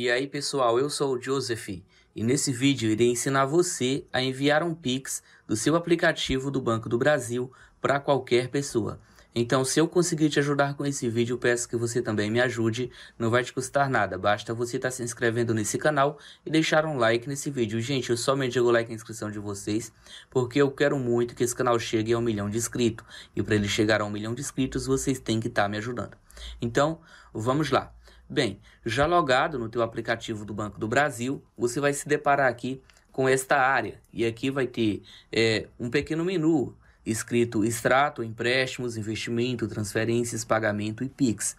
E aí pessoal, eu sou o Joseph e nesse vídeo irei ensinar você a enviar um Pix do seu aplicativo do Banco do Brasil para qualquer pessoa. Então se eu conseguir te ajudar com esse vídeo, peço que você também me ajude, não vai te custar nada, basta você estar tá se inscrevendo nesse canal e deixar um like nesse vídeo. Gente, eu só mendigo like e inscrição de vocês, porque eu quero muito que esse canal chegue a um milhão de inscritos, e para ele chegar a um milhão de inscritos, vocês têm que estar tá me ajudando. Então, vamos lá. Bem, já logado no teu aplicativo do Banco do Brasil, você vai se deparar aqui com esta área e aqui vai ter é, um pequeno menu escrito extrato, empréstimos, investimento, transferências, pagamento e Pix.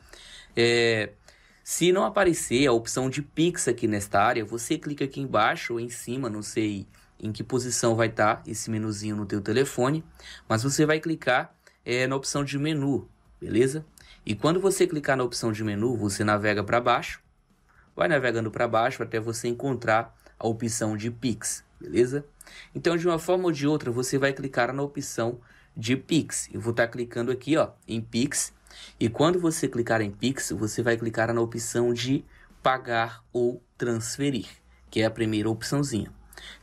É, se não aparecer a opção de Pix aqui nesta área, você clica aqui embaixo ou em cima, não sei em que posição vai estar tá esse menuzinho no teu telefone, mas você vai clicar é, na opção de menu beleza? E quando você clicar na opção de menu, você navega para baixo, vai navegando para baixo até você encontrar a opção de Pix, beleza? Então, de uma forma ou de outra, você vai clicar na opção de Pix. Eu vou estar tá clicando aqui ó, em Pix. E quando você clicar em Pix, você vai clicar na opção de pagar ou transferir, que é a primeira opçãozinha.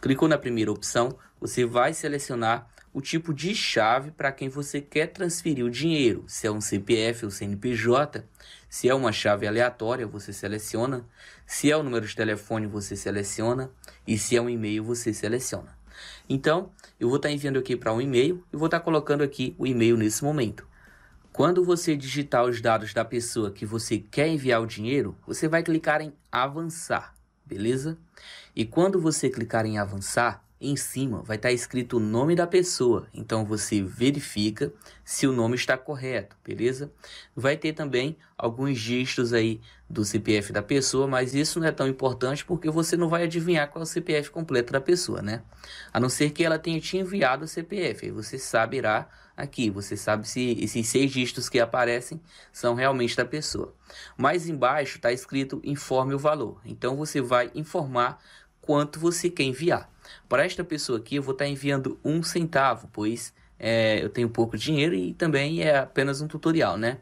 Clicou na primeira opção, você vai selecionar o tipo de chave para quem você quer transferir o dinheiro, se é um CPF ou CNPJ, se é uma chave aleatória, você seleciona, se é o número de telefone, você seleciona e se é um e-mail, você seleciona. Então, eu vou estar tá enviando aqui para um e-mail e vou estar tá colocando aqui o e-mail nesse momento. Quando você digitar os dados da pessoa que você quer enviar o dinheiro, você vai clicar em avançar, beleza? E quando você clicar em avançar, em cima vai estar tá escrito o nome da pessoa. Então você verifica se o nome está correto, beleza? Vai ter também alguns gestos aí do CPF da pessoa, mas isso não é tão importante porque você não vai adivinhar qual é o CPF completo da pessoa, né? A não ser que ela tenha te enviado o CPF, aí você saberá aqui, você sabe se esses seis dígitos que aparecem são realmente da pessoa. Mais embaixo está escrito informe o valor. Então você vai informar quanto você quer enviar. Para esta pessoa aqui, eu vou estar enviando um centavo, pois é, eu tenho pouco dinheiro e também é apenas um tutorial, né?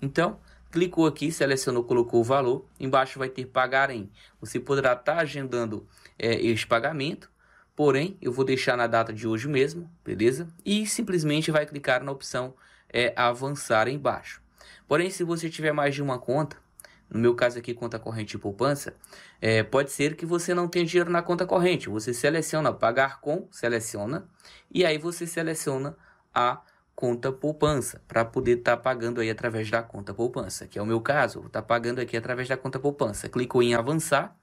Então, clicou aqui, selecionou, colocou o valor, embaixo vai ter pagar em. Você poderá estar agendando é, este pagamento, porém, eu vou deixar na data de hoje mesmo, beleza? E simplesmente vai clicar na opção é, avançar embaixo. Porém, se você tiver mais de uma conta, no meu caso aqui conta corrente e poupança, é, pode ser que você não tenha dinheiro na conta corrente. Você seleciona pagar com, seleciona, e aí você seleciona a conta poupança para poder estar tá pagando aí através da conta poupança, que é o meu caso, está pagando aqui através da conta poupança. Clicou em avançar,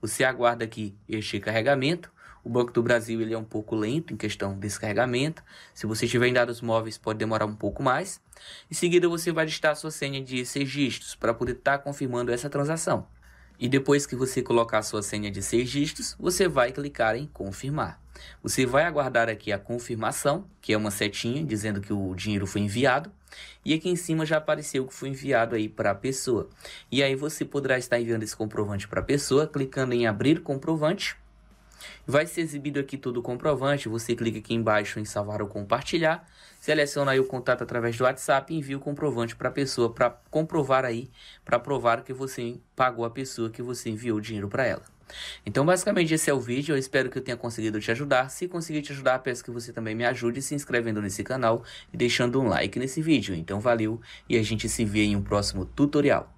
você aguarda aqui este carregamento. O Banco do Brasil ele é um pouco lento em questão de descarregamento. Se você estiver em dados móveis, pode demorar um pouco mais. Em seguida, você vai listar sua senha de seis dígitos para poder estar tá confirmando essa transação. E depois que você colocar sua senha de seis dígitos, você vai clicar em confirmar. Você vai aguardar aqui a confirmação, que é uma setinha dizendo que o dinheiro foi enviado, e aqui em cima já apareceu que foi enviado aí para a pessoa. E aí você poderá estar enviando esse comprovante para a pessoa, clicando em abrir comprovante. Vai ser exibido aqui todo o comprovante. Você clica aqui embaixo em salvar ou compartilhar. Seleciona aí o contato através do WhatsApp e envia o comprovante para a pessoa para comprovar aí, para provar que você pagou a pessoa que você enviou o dinheiro para ela. Então, basicamente, esse é o vídeo. Eu espero que eu tenha conseguido te ajudar. Se conseguir te ajudar, peço que você também me ajude se inscrevendo nesse canal e deixando um like nesse vídeo. Então, valeu e a gente se vê em um próximo tutorial.